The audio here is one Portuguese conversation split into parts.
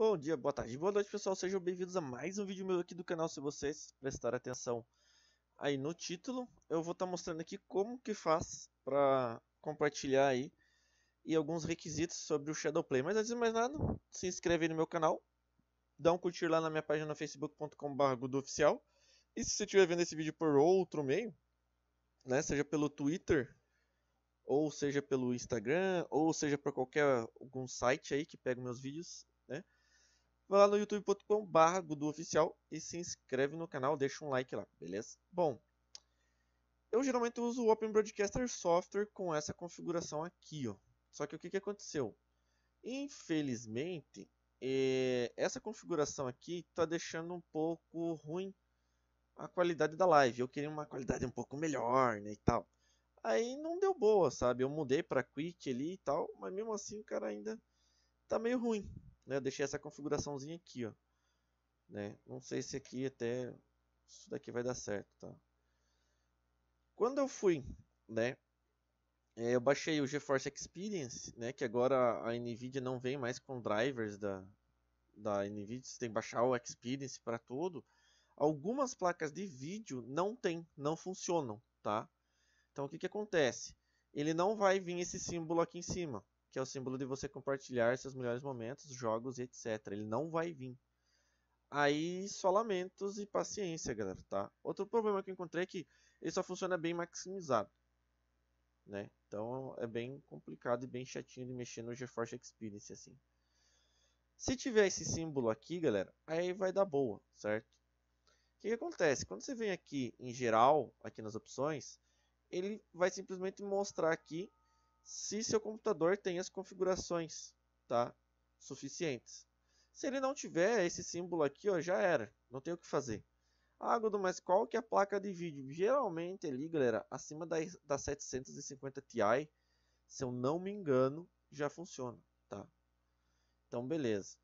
Bom dia, boa tarde, boa noite pessoal, sejam bem-vindos a mais um vídeo meu aqui do canal, se vocês prestarem atenção aí no título, eu vou estar tá mostrando aqui como que faz para compartilhar aí e alguns requisitos sobre o Shadowplay, mas antes de mais nada, se inscreve aí no meu canal, dá um curtir lá na minha página no facebook.com.br oficial e se você estiver vendo esse vídeo por outro meio, né, seja pelo Twitter, ou seja pelo Instagram, ou seja por qualquer algum site aí que pega meus vídeos, Vai lá no youtube.com.br oficial e se inscreve no canal, deixa um like lá, beleza? Bom, eu geralmente uso o Open Broadcaster Software com essa configuração aqui, ó. Só que o que, que aconteceu? Infelizmente, eh, essa configuração aqui está deixando um pouco ruim a qualidade da live. Eu queria uma qualidade um pouco melhor, né, e tal. Aí não deu boa, sabe? Eu mudei para Quick ali e tal, mas mesmo assim o cara ainda tá meio ruim. Né, eu deixei essa configuraçãozinha aqui, ó. Né? Não sei se aqui até isso daqui vai dar certo, tá? Quando eu fui, né? É, eu baixei o GeForce Experience, né? Que agora a Nvidia não vem mais com drivers da da Nvidia, você tem que baixar o Experience para tudo. Algumas placas de vídeo não tem, não funcionam, tá? Então o que que acontece? Ele não vai vir esse símbolo aqui em cima, que é o símbolo de você compartilhar seus melhores momentos, jogos e etc. Ele não vai vir. Aí só lamentos e paciência, galera, tá? Outro problema que eu encontrei é que ele só funciona bem maximizado, né? Então é bem complicado e bem chatinho de mexer no GeForce Experience assim. Se tiver esse símbolo aqui, galera, aí vai dar boa, certo? O que, que acontece? Quando você vem aqui em geral, aqui nas opções, ele vai simplesmente mostrar aqui se seu computador tem as configurações tá, suficientes. Se ele não tiver esse símbolo aqui, ó, já era, não tem o que fazer. Ah, Gudo, mas qual que é a placa de vídeo? Geralmente ali, galera, acima da, da 750 Ti, se eu não me engano, já funciona, tá? Então, beleza.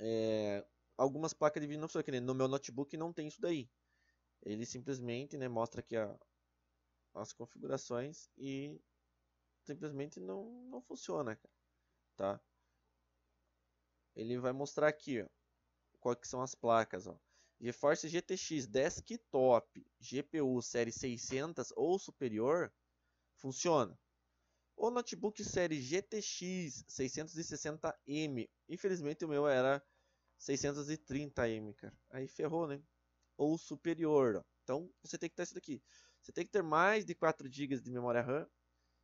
É, algumas placas de vídeo não funcionam, no meu notebook não tem isso daí. Ele simplesmente né, mostra aqui a, as configurações e simplesmente não, não funciona, tá? Ele vai mostrar aqui, ó, quais que são as placas, ó. GeForce GTX Desktop GPU série 600 ou superior funciona. O notebook série GTX 660M, infelizmente o meu era 630M, cara. Aí ferrou, né? Ou superior, ó. Então você tem que ter isso daqui. Você tem que ter mais de 4 GB de memória RAM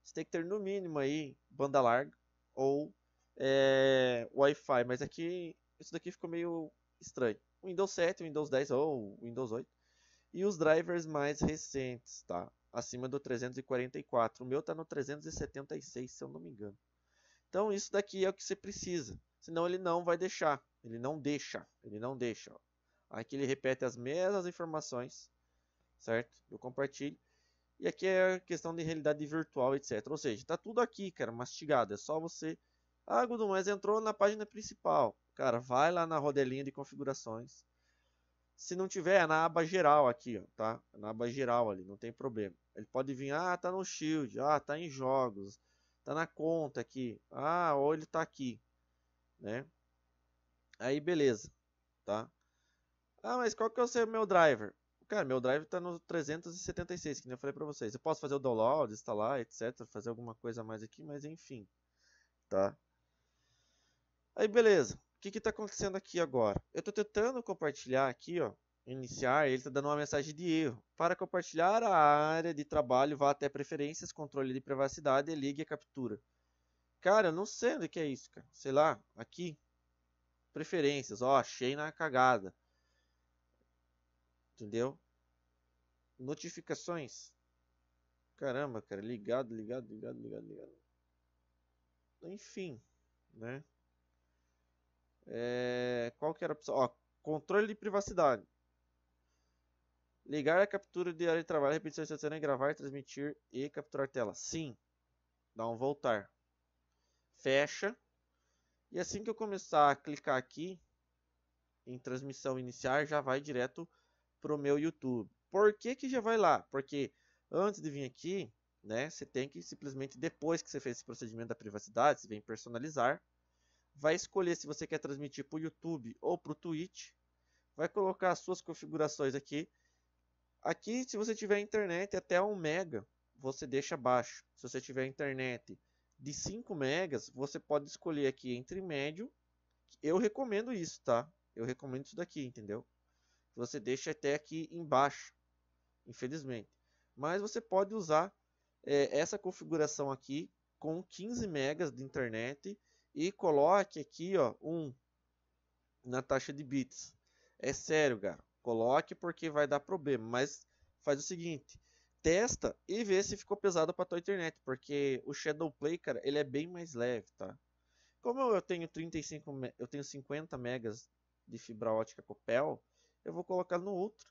você tem que ter no mínimo aí banda larga ou é, Wi-Fi. Mas aqui, é isso daqui ficou meio estranho. Windows 7, Windows 10 ou Windows 8. E os drivers mais recentes, tá? Acima do 344. O meu tá no 376, se eu não me engano. Então isso daqui é o que você precisa. Senão ele não vai deixar. Ele não deixa. Ele não deixa. Ó. Aqui ele repete as mesmas informações. Certo? Eu compartilho. E aqui é a questão de realidade virtual, etc. Ou seja, está tudo aqui, cara, mastigado. É só você... Ah, Gudu, mas entrou na página principal. Cara, vai lá na rodelinha de configurações. Se não tiver, é na aba geral aqui, ó, tá? É na aba geral ali, não tem problema. Ele pode vir, ah, tá no Shield, ah, tá em jogos, tá na conta aqui, ah, ou ele tá aqui, né? Aí, beleza, tá? Ah, mas qual que é o seu meu driver? Cara, meu drive tá no 376, que nem eu falei pra vocês. Eu posso fazer o download, instalar, etc. Fazer alguma coisa a mais aqui, mas enfim. Tá? Aí, beleza. O que que tá acontecendo aqui agora? Eu tô tentando compartilhar aqui, ó. Iniciar, ele tá dando uma mensagem de erro. Para compartilhar a área de trabalho, vá até preferências, controle de privacidade e ligue a captura. Cara, eu não sei onde que é isso, cara. Sei lá, aqui. Preferências, ó, achei na cagada. Entendeu? Notificações. Caramba, cara, ligado, ligado, ligado, ligado, ligado. Enfim, né? É, qual que era a opção? Ó, controle de privacidade. Ligar a captura de área de trabalho, repetição instantânea, gravar, transmitir e capturar tela. Sim. Dá um voltar. Fecha. E assim que eu começar a clicar aqui em transmissão iniciar, já vai direto pro meu YouTube. Por que, que já vai lá? Porque antes de vir aqui, né, você tem que simplesmente, depois que você fez esse procedimento da privacidade, você vem personalizar, vai escolher se você quer transmitir para o YouTube ou para o Twitch, vai colocar as suas configurações aqui. Aqui, se você tiver internet é até 1 mega, você deixa baixo. Se você tiver internet de 5 megas, você pode escolher aqui entre médio. Eu recomendo isso, tá? Eu recomendo isso daqui, entendeu? Você deixa até aqui embaixo infelizmente. Mas você pode usar é, essa configuração aqui com 15 megas de internet e coloque aqui ó, um na taxa de bits. É sério, cara. Coloque porque vai dar problema, mas faz o seguinte, testa e vê se ficou pesado para tua internet, porque o Shadow Play, cara, ele é bem mais leve, tá? Como eu tenho 35, eu tenho 50 megas de fibra ótica Copel, eu vou colocar no outro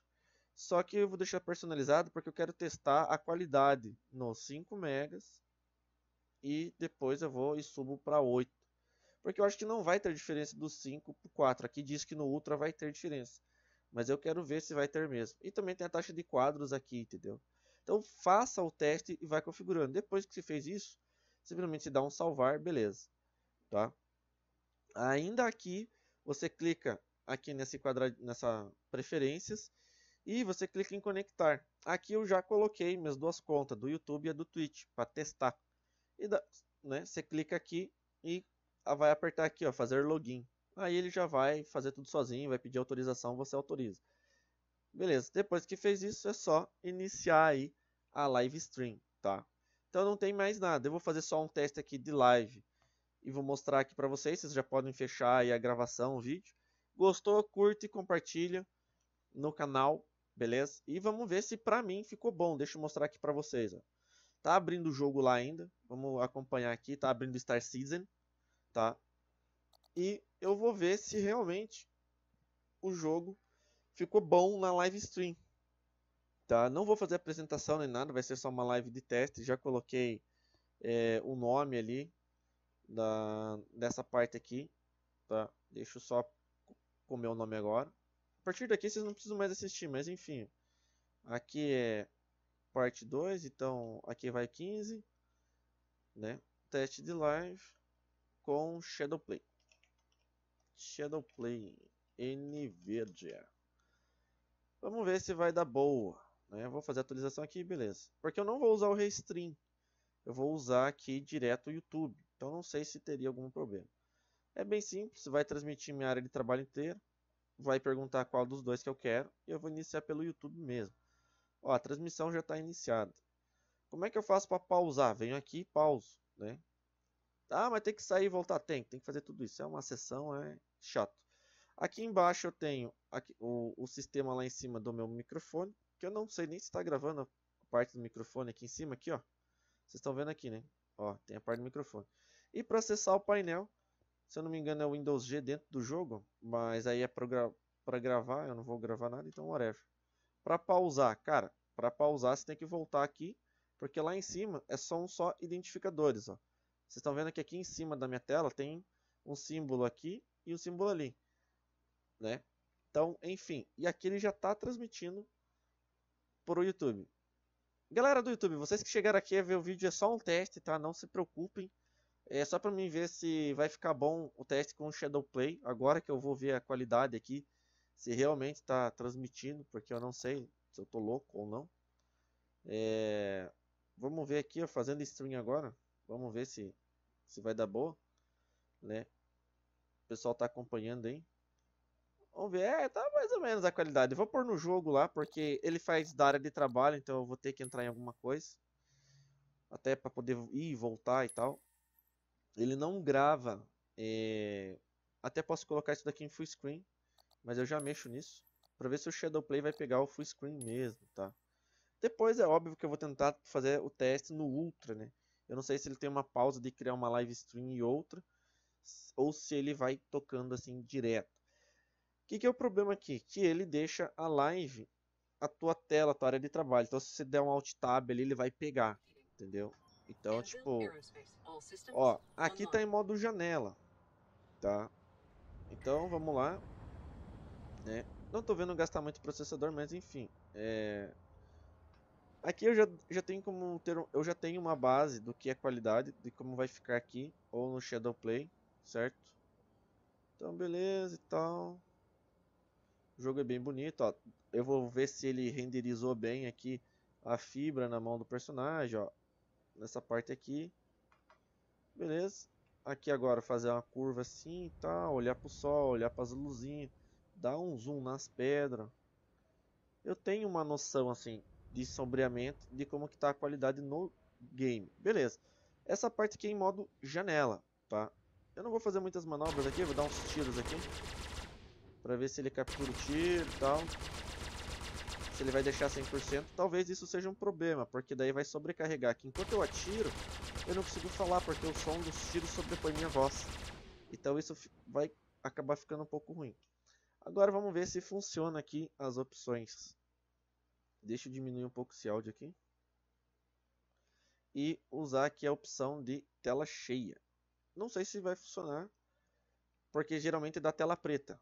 só que eu vou deixar personalizado porque eu quero testar a qualidade nos 5 megas e depois eu vou e subo para 8. Porque eu acho que não vai ter diferença do 5 para 4. Aqui diz que no Ultra vai ter diferença. Mas eu quero ver se vai ter mesmo. E também tem a taxa de quadros aqui, entendeu? Então faça o teste e vai configurando. Depois que você fez isso, simplesmente dá um salvar, beleza. Tá? Ainda aqui, você clica aqui nesse quadrado, nessa preferências e você clica em conectar. Aqui eu já coloquei minhas duas contas, do YouTube e do Twitch, para testar. E da, né, você clica aqui e vai apertar aqui, ó, fazer login. Aí ele já vai fazer tudo sozinho, vai pedir autorização, você autoriza. Beleza, depois que fez isso, é só iniciar aí a live stream, tá? Então não tem mais nada, eu vou fazer só um teste aqui de live. E vou mostrar aqui para vocês, vocês já podem fechar aí a gravação, o vídeo. Gostou, curte e compartilha no canal beleza? E vamos ver se pra mim ficou bom. Deixa eu mostrar aqui pra vocês, ó. Tá abrindo o jogo lá ainda. Vamos acompanhar aqui. Tá abrindo Star Season tá? E eu vou ver se realmente o jogo ficou bom na live stream. Tá? Não vou fazer apresentação nem nada, vai ser só uma live de teste. Já coloquei é, o nome ali da, dessa parte aqui. Tá? Deixa eu só comer o nome agora. A partir daqui vocês não precisam mais assistir, mas enfim. Aqui é parte 2, então aqui vai 15, né? Teste de live com Shadowplay. Shadowplay NVIDIA. Vamos ver se vai dar boa. Né? Vou fazer a atualização aqui, beleza. Porque eu não vou usar o Restream. Eu vou usar aqui direto o YouTube. Então não sei se teria algum problema. É bem simples, vai transmitir minha área de trabalho inteira vai perguntar qual dos dois que eu quero e eu vou iniciar pelo YouTube mesmo. Ó, a transmissão já está iniciada. Como é que eu faço para pausar? Venho aqui e pauso, né? Ah, mas tem que sair e voltar. Tem, tem que fazer tudo isso. É uma sessão, é chato. Aqui embaixo eu tenho aqui, o, o sistema lá em cima do meu microfone, que eu não sei nem se está gravando a parte do microfone aqui em cima, aqui, ó. Vocês estão vendo aqui, né? Ó, tem a parte do microfone. E para acessar o painel, se eu não me engano, é o Windows G dentro do jogo, mas aí é para gravar, eu não vou gravar nada, então whatever. Para pausar, cara, para pausar você tem que voltar aqui, porque lá em cima é só um só identificadores, ó. Vocês estão vendo que aqui em cima da minha tela tem um símbolo aqui e um símbolo ali, né? Então, enfim, e aqui ele já está transmitindo para o YouTube. Galera do YouTube, vocês que chegaram aqui a ver o vídeo é só um teste, tá? Não se preocupem é só para mim ver se vai ficar bom o teste com o Shadowplay. Agora que eu vou ver a qualidade aqui, se realmente está transmitindo, porque eu não sei se eu tô louco ou não. É... Vamos ver aqui, ó, fazendo stream agora. Vamos ver se, se vai dar boa, né? O pessoal tá acompanhando aí. Vamos ver, é, tá mais ou menos a qualidade. vou pôr no jogo lá, porque ele faz da área de trabalho, então eu vou ter que entrar em alguma coisa. Até para poder ir e voltar e tal ele não grava. É... Até posso colocar isso daqui em full screen, mas eu já mexo nisso para ver se o Shadow Play vai pegar o full screen mesmo, tá? Depois é óbvio que eu vou tentar fazer o teste no Ultra, né? Eu não sei se ele tem uma pausa de criar uma live stream e outra, ou se ele vai tocando assim direto. O que, que é o problema aqui? Que ele deixa a live, a tua tela, a tua área de trabalho. Então se você der um Alt Tab ali, ele vai pegar, entendeu? Então, tipo, ó, aqui tá em modo janela, tá? Então, vamos lá, né? Não tô vendo gastar muito processador, mas enfim, é... Aqui eu já, já tenho como ter, eu já tenho uma base do que é qualidade, de como vai ficar aqui, ou no Shadowplay, certo? Então, beleza e tal. O jogo é bem bonito, ó. Eu vou ver se ele renderizou bem aqui a fibra na mão do personagem, ó nessa parte aqui. Beleza. Aqui agora fazer uma curva assim e tá? tal, olhar pro sol, olhar para as luzinhas, dar um zoom nas pedras. Eu tenho uma noção assim de sombreamento, de como que tá a qualidade no game. Beleza. Essa parte aqui é em modo janela, tá? Eu não vou fazer muitas manobras aqui, vou dar uns tiros aqui. Pra ver se ele captura o tiro e tal se ele vai deixar 100%, talvez isso seja um problema, porque daí vai sobrecarregar. Aqui, enquanto eu atiro, eu não consigo falar, porque o som dos tiros sobrepõe minha voz. Então isso vai acabar ficando um pouco ruim. Agora vamos ver se funciona aqui as opções. Deixa eu diminuir um pouco esse áudio aqui. E usar aqui a opção de tela cheia. Não sei se vai funcionar, porque geralmente dá tela preta.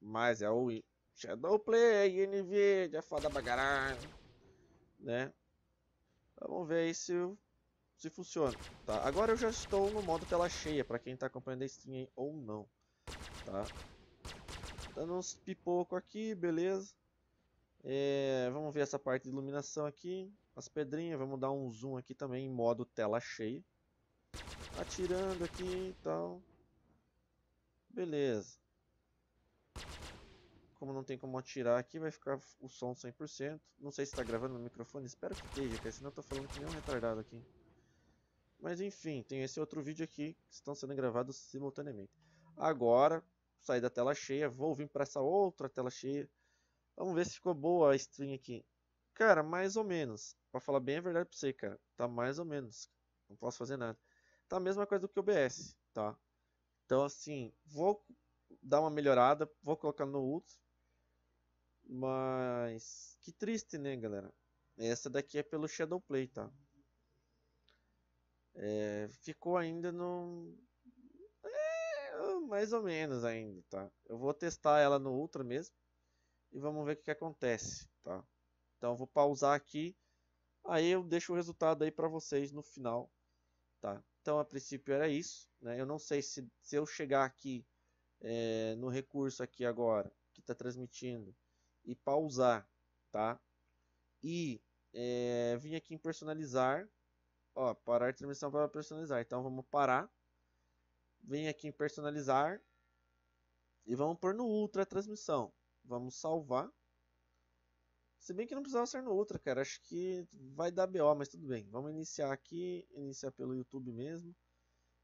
Mas é o Shadowplay, NVIDIA, é foda pra caralho. Né? Então, vamos ver aí se, se funciona. Tá, agora eu já estou no modo tela cheia, pra quem tá acompanhando a Steam ou não. Tá? Dando uns pipoco aqui, beleza. É, vamos ver essa parte de iluminação aqui. As pedrinhas, vamos dar um zoom aqui também em modo tela cheia. Atirando aqui e então. tal. Beleza como não tem como atirar aqui, vai ficar o som 100%. Não sei se está gravando no microfone, espero que esteja, porque senão eu tô falando que nem um retardado aqui. Mas enfim, tem esse outro vídeo aqui que estão sendo gravados simultaneamente. Agora, saí da tela cheia, vou vir para essa outra tela cheia. Vamos ver se ficou boa a stream aqui. Cara, mais ou menos. Pra falar bem a verdade pra você, cara. Tá mais ou menos. Não posso fazer nada. Tá a mesma coisa do que o OBS, tá? Então, assim, vou dar uma melhorada. Vou colocar no Ultra. Mas que triste, né, galera? Essa daqui é pelo Shadowplay, tá? É, ficou ainda no é, mais ou menos ainda, tá? Eu vou testar ela no Ultra mesmo e vamos ver o que, que acontece, tá? Então vou pausar aqui, aí eu deixo o resultado aí para vocês no final, tá? Então a princípio era isso, né? Eu não sei se, se eu chegar aqui é, no recurso aqui agora que está transmitindo e pausar, tá? E é, vim aqui em personalizar, ó, parar a transmissão para personalizar. Então vamos parar, vem aqui em personalizar e vamos pôr no ultra a transmissão. Vamos salvar. Se bem que não precisava ser no ultra, cara. Acho que vai dar BO, mas tudo bem. Vamos iniciar aqui, iniciar pelo YouTube mesmo.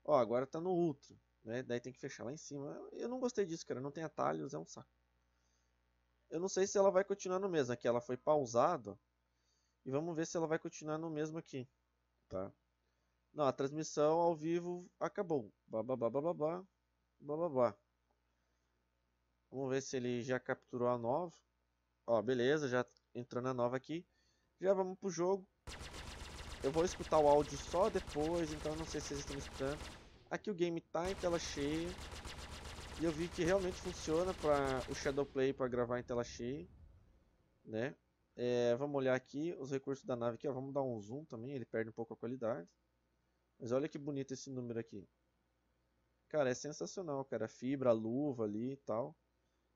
Ó, agora tá no ultra, né? Daí tem que fechar lá em cima. Eu não gostei disso, cara. Não tem atalhos, é um saco. Eu não sei se ela vai continuar no mesmo. Aqui ela foi pausada. E vamos ver se ela vai continuar no mesmo aqui. Tá? Não, a transmissão ao vivo acabou. Bababababá. Bababá. Vamos ver se ele já capturou a nova. Ó, beleza, já entrou na nova aqui. Já vamos pro jogo. Eu vou escutar o áudio só depois, então não sei se vocês estão escutando. Aqui o game tá em tela cheia. E eu vi que realmente funciona para o Shadow Play para gravar em tela cheia, né? É, vamos olhar aqui os recursos da nave aqui, ó, vamos dar um zoom também, ele perde um pouco a qualidade. Mas olha que bonito esse número aqui. Cara, é sensacional, cara. fibra, luva ali e tal.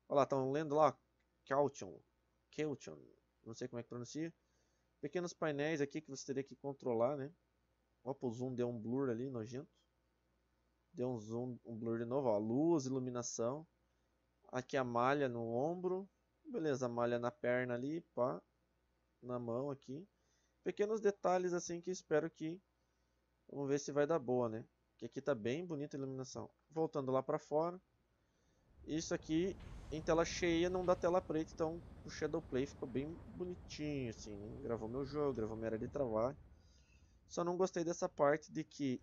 Olha lá, estão lendo lá. Caution. Caution. Não sei como é que pronuncia. Pequenos painéis aqui que você teria que controlar, né? Opa, o zoom deu um blur ali, nojento deu um zoom, um blur de novo, ó, luz, iluminação. Aqui a malha no ombro, beleza, a malha na perna ali, pá, na mão aqui. Pequenos detalhes assim que espero que, vamos ver se vai dar boa, né? Que aqui tá bem bonita a iluminação. Voltando lá para fora. Isso aqui em tela cheia não dá tela preta, então o Shadow Play ficou bem bonitinho, assim. Né? Gravou meu jogo, gravou minha área de travar. Só não gostei dessa parte de que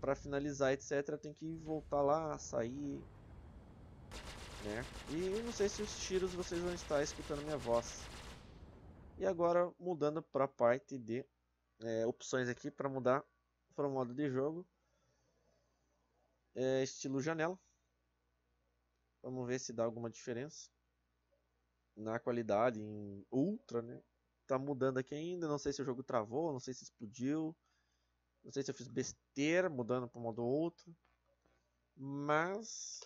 para finalizar, etc, tem que voltar lá, sair, né? E não sei se os tiros vocês vão estar escutando minha voz. E agora mudando para a parte de é, opções aqui para mudar para o modo de jogo, é, estilo janela. Vamos ver se dá alguma diferença na qualidade em ultra, né? Tá mudando aqui ainda, não sei se o jogo travou, não sei se explodiu. Não sei se eu fiz besteira mudando para um modo ou outro. Mas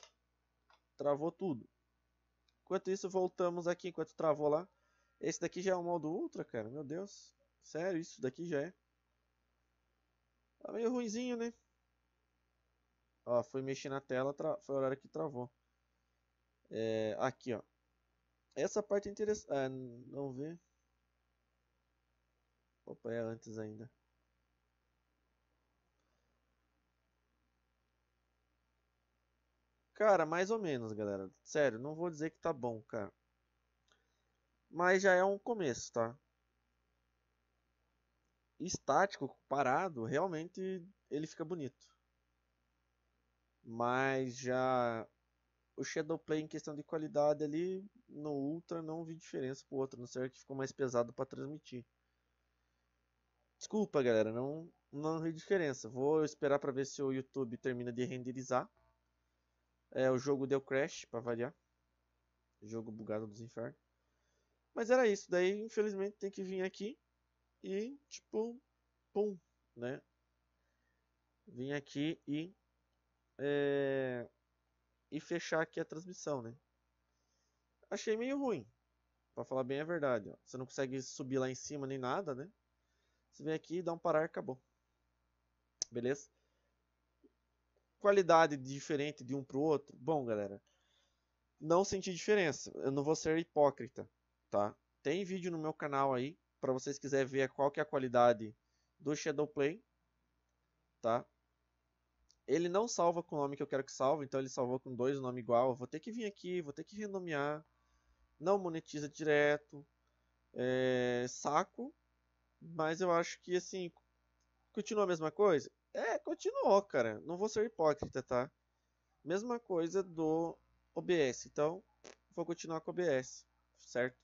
travou tudo. Enquanto isso, voltamos aqui enquanto travou lá. Esse daqui já é um modo ultra, cara. Meu Deus. Sério, isso daqui já é. Tá meio ruinzinho, né? Ó, fui mexer na tela, foi a hora que travou. É, aqui, ó. Essa parte é interessante. Ah, não vê. Opa, é antes ainda. Cara, mais ou menos, galera. Sério, não vou dizer que tá bom, cara. Mas já é um começo, tá? Estático, parado, realmente ele fica bonito. Mas já o Shadowplay em questão de qualidade ali no Ultra não vi diferença pro outro, não sei que ficou mais pesado para transmitir. Desculpa, galera, não não vi diferença. Vou esperar para ver se o YouTube termina de renderizar. É, o jogo deu crash, para variar. Jogo bugado dos infernos. Mas era isso. Daí, infelizmente, tem que vir aqui e, tipo, pum, né? Vim aqui e... É, e fechar aqui a transmissão, né? Achei meio ruim. Pra falar bem a verdade, ó. Você não consegue subir lá em cima nem nada, né? Você vem aqui, dá um parar e acabou. Beleza? qualidade diferente de um para o outro, bom, galera, não senti diferença. Eu não vou ser hipócrita, tá? Tem vídeo no meu canal aí para vocês quiserem ver qual que é a qualidade do Shadowplay, tá? Ele não salva com o nome que eu quero que salve, então ele salvou com dois nome igual. Eu vou ter que vir aqui, vou ter que renomear. Não monetiza direto. É, saco. Mas eu acho que assim. Continua a mesma coisa? É, continuou, cara. Não vou ser hipócrita, tá? Mesma coisa do OBS. Então, vou continuar com o OBS, certo?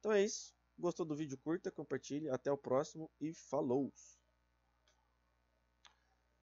Então é isso. Gostou do vídeo? Curta, compartilhe. Até o próximo e falou!